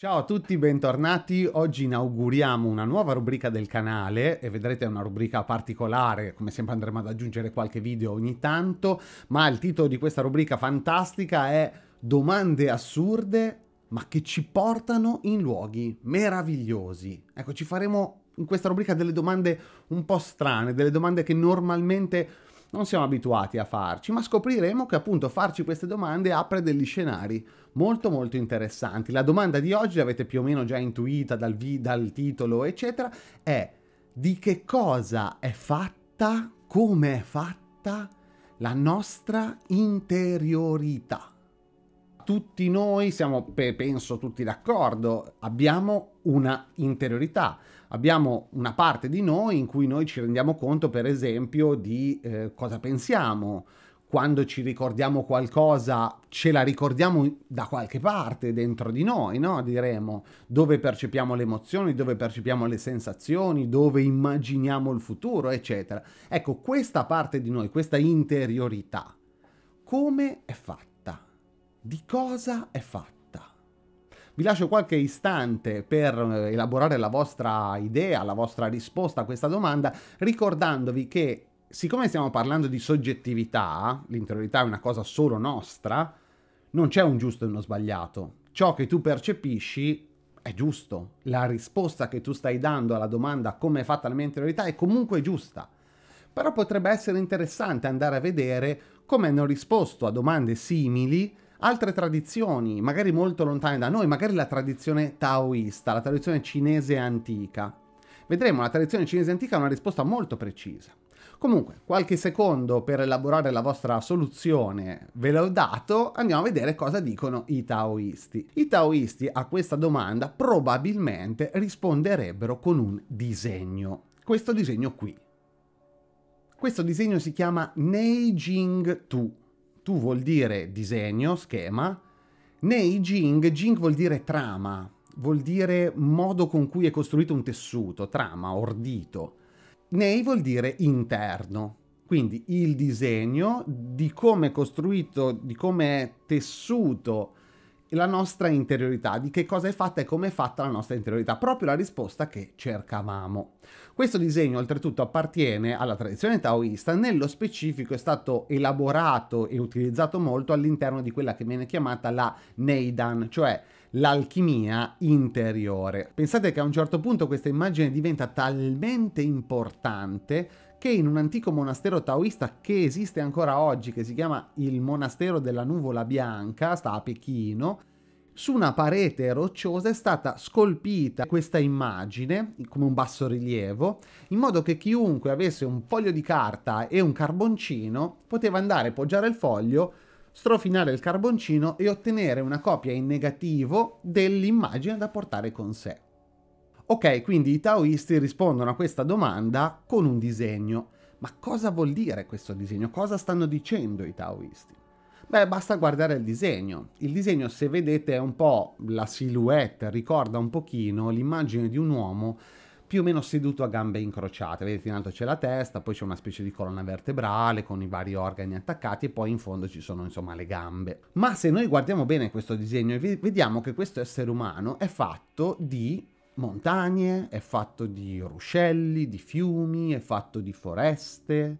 Ciao a tutti, bentornati. Oggi inauguriamo una nuova rubrica del canale e vedrete è una rubrica particolare, come sempre andremo ad aggiungere qualche video ogni tanto, ma il titolo di questa rubrica fantastica è Domande assurde ma che ci portano in luoghi meravigliosi. Ecco, ci faremo in questa rubrica delle domande un po' strane, delle domande che normalmente non siamo abituati a farci, ma scopriremo che appunto farci queste domande apre degli scenari molto molto interessanti. La domanda di oggi l'avete più o meno già intuita dal, vi, dal titolo, eccetera, è di che cosa è fatta, come è fatta la nostra interiorità tutti noi siamo, penso, tutti d'accordo, abbiamo una interiorità, abbiamo una parte di noi in cui noi ci rendiamo conto, per esempio, di eh, cosa pensiamo. Quando ci ricordiamo qualcosa, ce la ricordiamo da qualche parte dentro di noi, no? Diremo dove percepiamo le emozioni, dove percepiamo le sensazioni, dove immaginiamo il futuro, eccetera. Ecco, questa parte di noi, questa interiorità, come è fatta? di cosa è fatta. Vi lascio qualche istante per eh, elaborare la vostra idea, la vostra risposta a questa domanda, ricordandovi che siccome stiamo parlando di soggettività, l'interiorità è una cosa solo nostra, non c'è un giusto e uno sbagliato. Ciò che tu percepisci è giusto, la risposta che tu stai dando alla domanda come è fatta la mia interiorità è comunque giusta. Però potrebbe essere interessante andare a vedere come hanno risposto a domande simili altre tradizioni, magari molto lontane da noi, magari la tradizione taoista, la tradizione cinese antica. Vedremo, la tradizione cinese antica ha una risposta molto precisa. Comunque, qualche secondo per elaborare la vostra soluzione ve l'ho dato, andiamo a vedere cosa dicono i taoisti. I taoisti a questa domanda probabilmente risponderebbero con un disegno. Questo disegno qui. Questo disegno si chiama Neijing Tu tu vuol dire disegno, schema, nei Jing, Jing vuol dire trama, vuol dire modo con cui è costruito un tessuto, trama, ordito. Nei vuol dire interno, quindi il disegno di come è costruito, di come è tessuto la nostra interiorità, di che cosa è fatta e come è fatta la nostra interiorità, proprio la risposta che cercavamo. Questo disegno oltretutto appartiene alla tradizione taoista, nello specifico è stato elaborato e utilizzato molto all'interno di quella che viene chiamata la Neidan, cioè l'alchimia interiore. Pensate che a un certo punto questa immagine diventa talmente importante che in un antico monastero taoista che esiste ancora oggi, che si chiama il Monastero della Nuvola Bianca, sta a Pechino, su una parete rocciosa è stata scolpita questa immagine come un bassorilievo, in modo che chiunque avesse un foglio di carta e un carboncino poteva andare a poggiare il foglio strofinare il carboncino e ottenere una copia in negativo dell'immagine da portare con sé. Ok, quindi i taoisti rispondono a questa domanda con un disegno. Ma cosa vuol dire questo disegno? Cosa stanno dicendo i taoisti? Beh, basta guardare il disegno. Il disegno, se vedete, è un po' la silhouette, ricorda un pochino l'immagine di un uomo più o meno seduto a gambe incrociate. Vedete in alto c'è la testa, poi c'è una specie di colonna vertebrale con i vari organi attaccati e poi in fondo ci sono insomma le gambe. Ma se noi guardiamo bene questo disegno e vediamo che questo essere umano è fatto di montagne, è fatto di ruscelli, di fiumi, è fatto di foreste,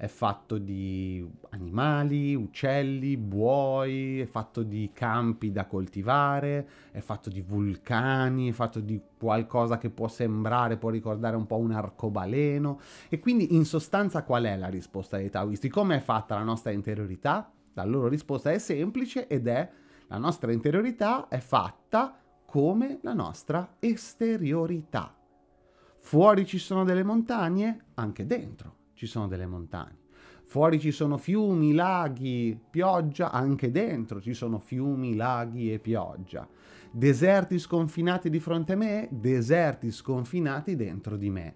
è fatto di animali, uccelli, buoi, è fatto di campi da coltivare, è fatto di vulcani, è fatto di qualcosa che può sembrare, può ricordare un po' un arcobaleno. E quindi in sostanza qual è la risposta dei taoisti? Come è fatta la nostra interiorità? La loro risposta è semplice ed è la nostra interiorità è fatta come la nostra esteriorità. Fuori ci sono delle montagne, anche dentro ci sono delle montagne. Fuori ci sono fiumi, laghi, pioggia, anche dentro ci sono fiumi, laghi e pioggia. Deserti sconfinati di fronte a me, deserti sconfinati dentro di me.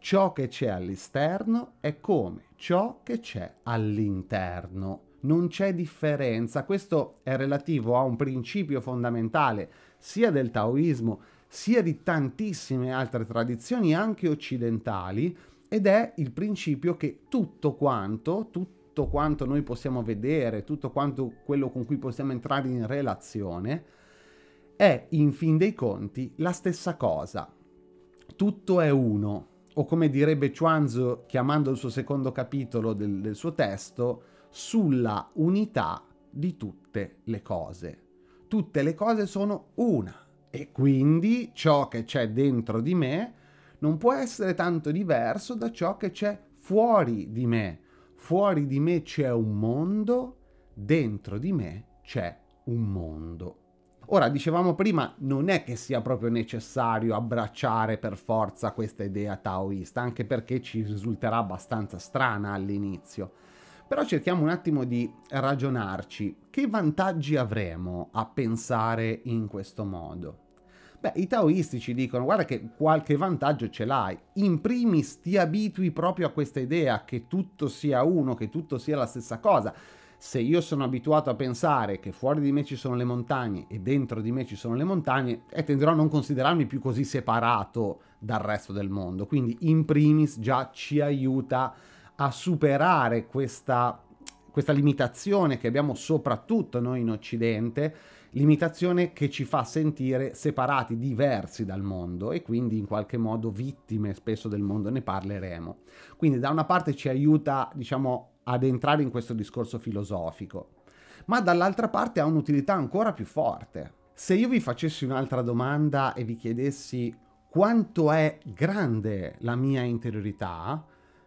Ciò che c'è all'esterno è come ciò che c'è all'interno. Non c'è differenza. Questo è relativo a un principio fondamentale sia del taoismo sia di tantissime altre tradizioni, anche occidentali, ed è il principio che tutto quanto, tutto quanto noi possiamo vedere, tutto quanto quello con cui possiamo entrare in relazione, è in fin dei conti la stessa cosa. Tutto è uno, o come direbbe Chuanzo chiamando il suo secondo capitolo del, del suo testo, sulla unità di tutte le cose. Tutte le cose sono una e quindi ciò che c'è dentro di me non può essere tanto diverso da ciò che c'è fuori di me. Fuori di me c'è un mondo, dentro di me c'è un mondo. Ora, dicevamo prima, non è che sia proprio necessario abbracciare per forza questa idea taoista, anche perché ci risulterà abbastanza strana all'inizio. Però cerchiamo un attimo di ragionarci. Che vantaggi avremo a pensare in questo modo? Beh, i taoisti ci dicono, guarda che qualche vantaggio ce l'hai. In primis ti abitui proprio a questa idea che tutto sia uno, che tutto sia la stessa cosa. Se io sono abituato a pensare che fuori di me ci sono le montagne e dentro di me ci sono le montagne, eh, tenderò a non considerarmi più così separato dal resto del mondo. Quindi in primis già ci aiuta a superare questa, questa limitazione che abbiamo soprattutto noi in Occidente limitazione che ci fa sentire separati, diversi dal mondo e quindi in qualche modo vittime spesso del mondo, ne parleremo. Quindi da una parte ci aiuta, diciamo, ad entrare in questo discorso filosofico, ma dall'altra parte ha un'utilità ancora più forte. Se io vi facessi un'altra domanda e vi chiedessi quanto è grande la mia interiorità,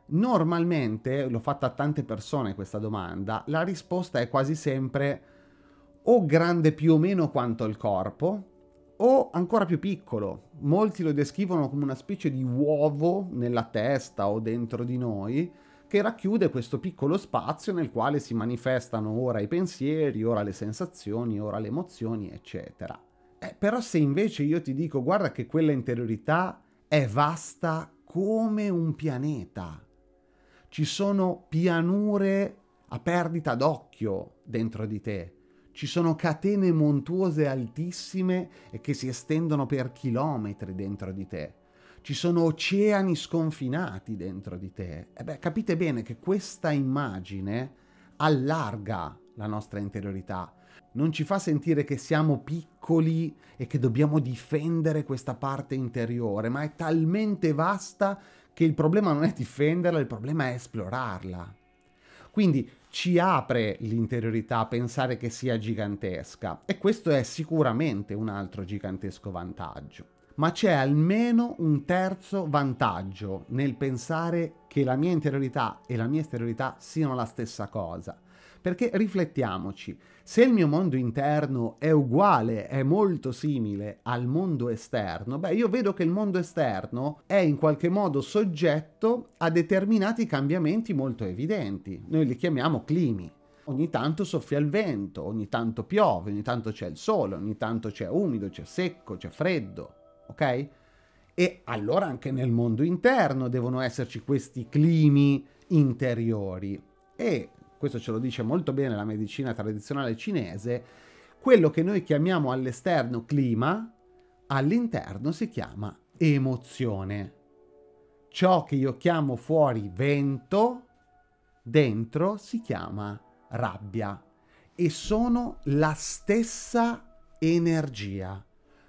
normalmente, l'ho fatta a tante persone questa domanda, la risposta è quasi sempre o grande più o meno quanto il corpo, o ancora più piccolo. Molti lo descrivono come una specie di uovo nella testa o dentro di noi, che racchiude questo piccolo spazio nel quale si manifestano ora i pensieri, ora le sensazioni, ora le emozioni, eccetera. Eh, però se invece io ti dico guarda che quella interiorità è vasta come un pianeta, ci sono pianure a perdita d'occhio dentro di te, ci sono catene montuose altissime e che si estendono per chilometri dentro di te. Ci sono oceani sconfinati dentro di te. E beh, capite bene che questa immagine allarga la nostra interiorità, non ci fa sentire che siamo piccoli e che dobbiamo difendere questa parte interiore, ma è talmente vasta che il problema non è difenderla, il problema è esplorarla. Quindi ci apre l'interiorità a pensare che sia gigantesca e questo è sicuramente un altro gigantesco vantaggio. Ma c'è almeno un terzo vantaggio nel pensare che la mia interiorità e la mia esteriorità siano la stessa cosa, perché riflettiamoci, se il mio mondo interno è uguale, è molto simile al mondo esterno, beh io vedo che il mondo esterno è in qualche modo soggetto a determinati cambiamenti molto evidenti. Noi li chiamiamo climi. Ogni tanto soffia il vento, ogni tanto piove, ogni tanto c'è il sole, ogni tanto c'è umido, c'è secco, c'è freddo, ok? E allora anche nel mondo interno devono esserci questi climi interiori. E questo ce lo dice molto bene la medicina tradizionale cinese, quello che noi chiamiamo all'esterno clima, all'interno si chiama emozione. Ciò che io chiamo fuori vento, dentro si chiama rabbia e sono la stessa energia.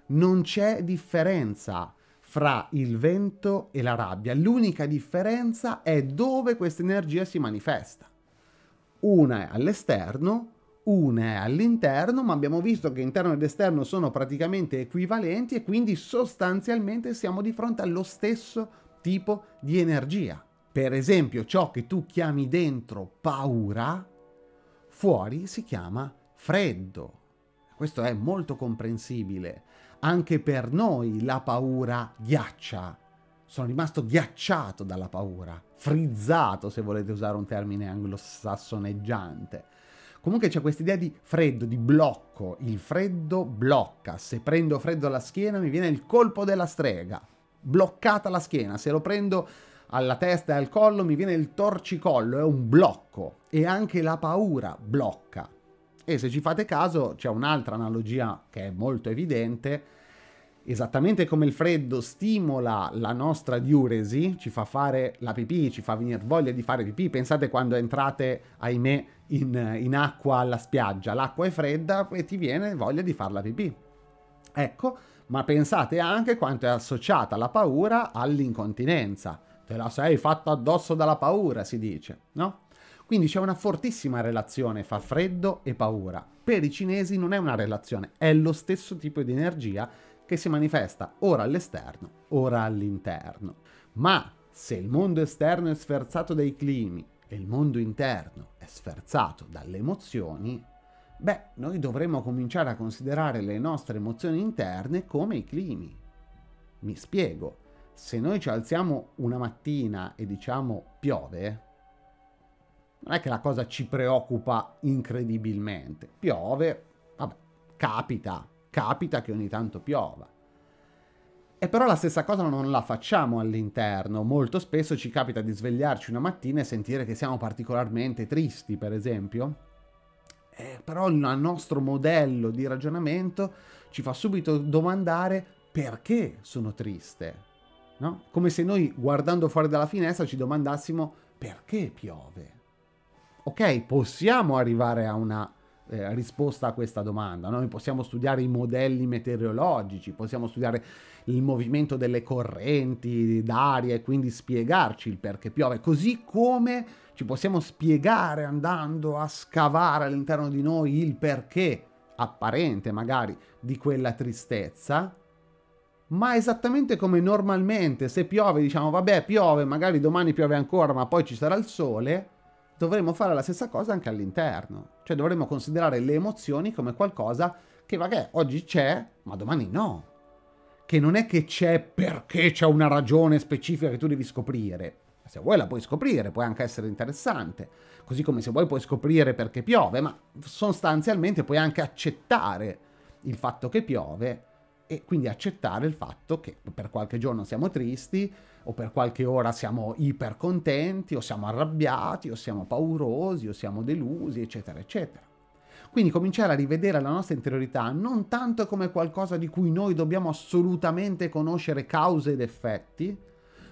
Non c'è differenza fra il vento e la rabbia, l'unica differenza è dove questa energia si manifesta una è all'esterno, una è all'interno, ma abbiamo visto che interno ed esterno sono praticamente equivalenti e quindi sostanzialmente siamo di fronte allo stesso tipo di energia. Per esempio, ciò che tu chiami dentro paura, fuori si chiama freddo. Questo è molto comprensibile. Anche per noi la paura ghiaccia sono rimasto ghiacciato dalla paura, frizzato se volete usare un termine anglosassoneggiante. Comunque c'è questa idea di freddo, di blocco, il freddo blocca, se prendo freddo alla schiena mi viene il colpo della strega, bloccata la schiena, se lo prendo alla testa e al collo mi viene il torcicollo, è un blocco e anche la paura blocca. E se ci fate caso c'è un'altra analogia che è molto evidente, Esattamente come il freddo stimola la nostra diuresi, ci fa fare la pipì, ci fa venire voglia di fare pipì. Pensate quando entrate, ahimè, in, in acqua alla spiaggia. L'acqua è fredda e ti viene voglia di fare la pipì. Ecco, ma pensate anche quanto è associata la paura all'incontinenza. Te la sei fatta addosso dalla paura, si dice, no? Quindi c'è una fortissima relazione fra freddo e paura. Per i cinesi non è una relazione, è lo stesso tipo di energia che si manifesta ora all'esterno, ora all'interno. Ma se il mondo esterno è sferzato dai climi e il mondo interno è sferzato dalle emozioni, beh, noi dovremmo cominciare a considerare le nostre emozioni interne come i climi. Mi spiego, se noi ci alziamo una mattina e diciamo piove, non è che la cosa ci preoccupa incredibilmente. Piove, vabbè, capita, capita che ogni tanto piova. E però la stessa cosa non la facciamo all'interno, molto spesso ci capita di svegliarci una mattina e sentire che siamo particolarmente tristi, per esempio. Eh, però il nostro modello di ragionamento ci fa subito domandare perché sono triste, no? Come se noi guardando fuori dalla finestra ci domandassimo perché piove. Ok, possiamo arrivare a una eh, risposta a questa domanda. Noi possiamo studiare i modelli meteorologici, possiamo studiare il movimento delle correnti d'aria e quindi spiegarci il perché piove, così come ci possiamo spiegare andando a scavare all'interno di noi il perché apparente magari di quella tristezza, ma esattamente come normalmente se piove diciamo vabbè piove, magari domani piove ancora ma poi ci sarà il sole, dovremmo fare la stessa cosa anche all'interno. Cioè dovremmo considerare le emozioni come qualcosa che vabbè, oggi c'è, ma domani no. Che non è che c'è perché c'è una ragione specifica che tu devi scoprire. Se vuoi la puoi scoprire, può anche essere interessante. Così come se vuoi puoi scoprire perché piove, ma sostanzialmente puoi anche accettare il fatto che piove e quindi accettare il fatto che per qualche giorno siamo tristi o per qualche ora siamo ipercontenti o siamo arrabbiati o siamo paurosi o siamo delusi eccetera eccetera. Quindi cominciare a rivedere la nostra interiorità non tanto come qualcosa di cui noi dobbiamo assolutamente conoscere cause ed effetti,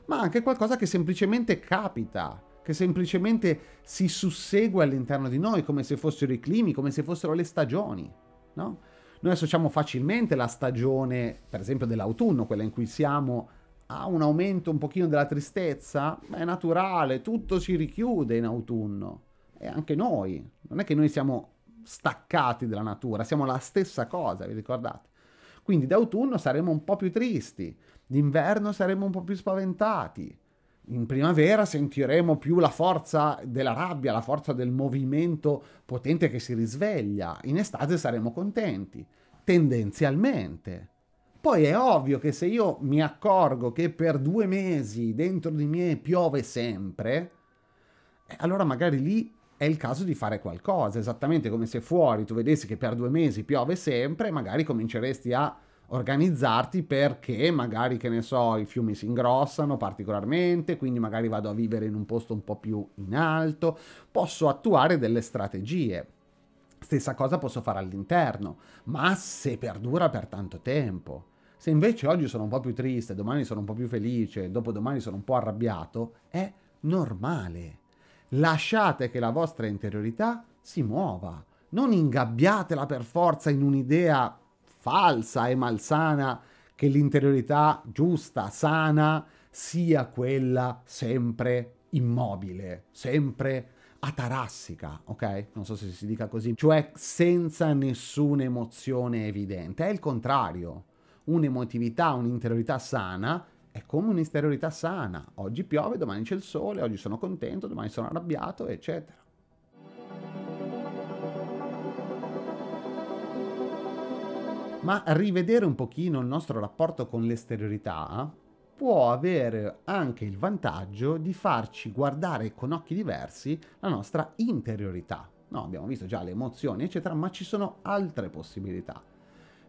ma anche qualcosa che semplicemente capita, che semplicemente si sussegue all'interno di noi come se fossero i climi, come se fossero le stagioni, no? Noi associamo facilmente la stagione, per esempio, dell'autunno, quella in cui siamo, a un aumento un pochino della tristezza. Ma è naturale, tutto si richiude in autunno. E anche noi. Non è che noi siamo staccati dalla natura, siamo la stessa cosa, vi ricordate? Quindi d'autunno saremo un po' più tristi, d'inverno saremo un po' più spaventati, in primavera sentiremo più la forza della rabbia, la forza del movimento potente che si risveglia. In estate saremo contenti, tendenzialmente. Poi è ovvio che se io mi accorgo che per due mesi dentro di me piove sempre, eh, allora magari lì è il caso di fare qualcosa, esattamente come se fuori tu vedessi che per due mesi piove sempre, magari cominceresti a organizzarti perché magari, che ne so, i fiumi si ingrossano particolarmente, quindi magari vado a vivere in un posto un po' più in alto, posso attuare delle strategie. Stessa cosa posso fare all'interno, ma se perdura per tanto tempo. Se invece oggi sono un po' più triste, domani sono un po' più felice, dopodomani sono un po' arrabbiato, è normale. Lasciate che la vostra interiorità si muova. Non ingabbiatela per forza in un'idea falsa e malsana che l'interiorità giusta, sana, sia quella sempre immobile, sempre atarassica, ok? Non so se si dica così, cioè senza nessuna emozione evidente. È il contrario. Un'emotività, un'interiorità sana è come un'interiorità sana. Oggi piove, domani c'è il sole, oggi sono contento, domani sono arrabbiato, eccetera. ma rivedere un pochino il nostro rapporto con l'esteriorità può avere anche il vantaggio di farci guardare con occhi diversi la nostra interiorità. No, abbiamo visto già le emozioni, eccetera, ma ci sono altre possibilità.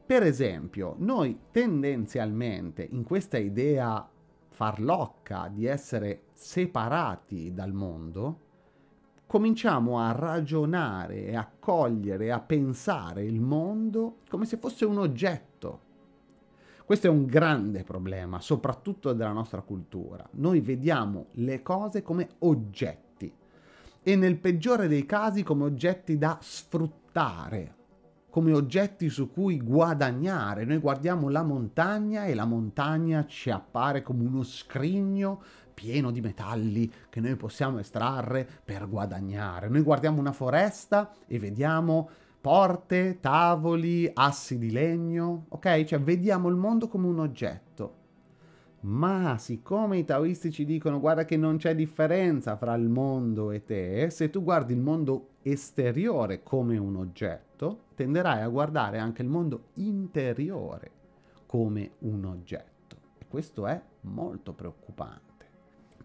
Per esempio, noi tendenzialmente in questa idea farlocca di essere separati dal mondo, cominciamo a ragionare, a cogliere, a pensare il mondo come se fosse un oggetto. Questo è un grande problema, soprattutto della nostra cultura. Noi vediamo le cose come oggetti e nel peggiore dei casi come oggetti da sfruttare, come oggetti su cui guadagnare. Noi guardiamo la montagna e la montagna ci appare come uno scrigno pieno di metalli che noi possiamo estrarre per guadagnare. Noi guardiamo una foresta e vediamo porte, tavoli, assi di legno, ok? Cioè vediamo il mondo come un oggetto. Ma siccome i taoisti ci dicono guarda che non c'è differenza fra il mondo e te, se tu guardi il mondo esteriore come un oggetto, tenderai a guardare anche il mondo interiore come un oggetto. E questo è molto preoccupante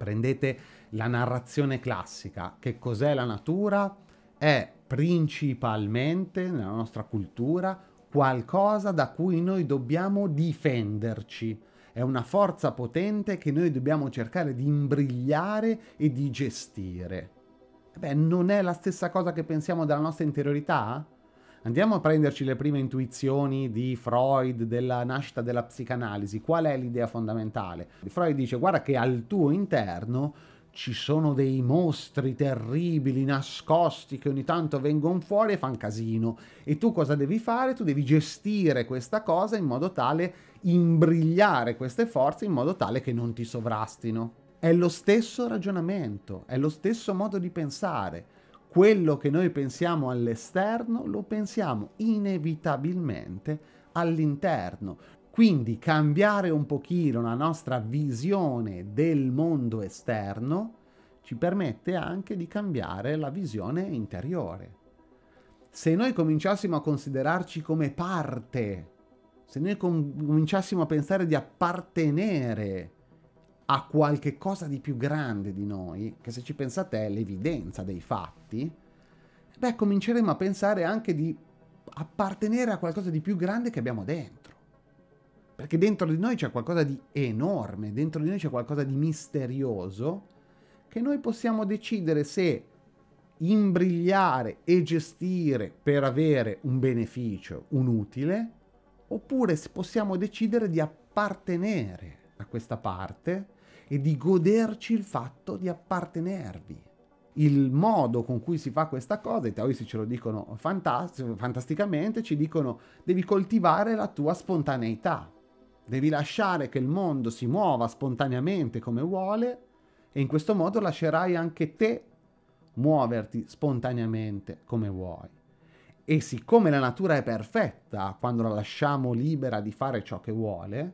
prendete la narrazione classica, che cos'è la natura? È principalmente nella nostra cultura qualcosa da cui noi dobbiamo difenderci. È una forza potente che noi dobbiamo cercare di imbrigliare e di gestire. Beh, non è la stessa cosa che pensiamo della nostra interiorità? Andiamo a prenderci le prime intuizioni di Freud della nascita della psicanalisi. Qual è l'idea fondamentale? Freud dice guarda che al tuo interno ci sono dei mostri terribili nascosti che ogni tanto vengono fuori e fanno casino. E tu cosa devi fare? Tu devi gestire questa cosa in modo tale, imbrigliare queste forze in modo tale che non ti sovrastino. È lo stesso ragionamento, è lo stesso modo di pensare quello che noi pensiamo all'esterno lo pensiamo inevitabilmente all'interno. Quindi cambiare un pochino la nostra visione del mondo esterno ci permette anche di cambiare la visione interiore. Se noi cominciassimo a considerarci come parte, se noi cominciassimo a pensare di appartenere a qualche cosa di più grande di noi, che se ci pensate è l'evidenza dei fatti, beh, cominceremo a pensare anche di appartenere a qualcosa di più grande che abbiamo dentro. Perché dentro di noi c'è qualcosa di enorme, dentro di noi c'è qualcosa di misterioso che noi possiamo decidere se imbrigliare e gestire per avere un beneficio, un utile, oppure se possiamo decidere di appartenere a questa parte e di goderci il fatto di appartenervi. Il modo con cui si fa questa cosa, i teorici ce lo dicono fantast- fantasticamente, ci dicono devi coltivare la tua spontaneità, devi lasciare che il mondo si muova spontaneamente come vuole e in questo modo lascerai anche te muoverti spontaneamente come vuoi. E siccome la natura è perfetta quando la lasciamo libera di fare ciò che vuole,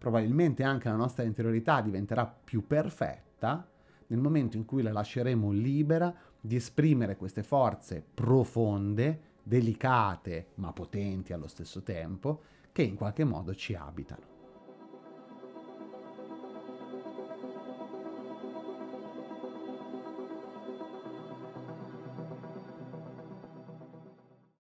probabilmente anche la nostra interiorità diventerà più perfetta nel momento in cui la lasceremo libera di esprimere queste forze profonde, delicate ma potenti allo stesso tempo, che in qualche modo ci abitano.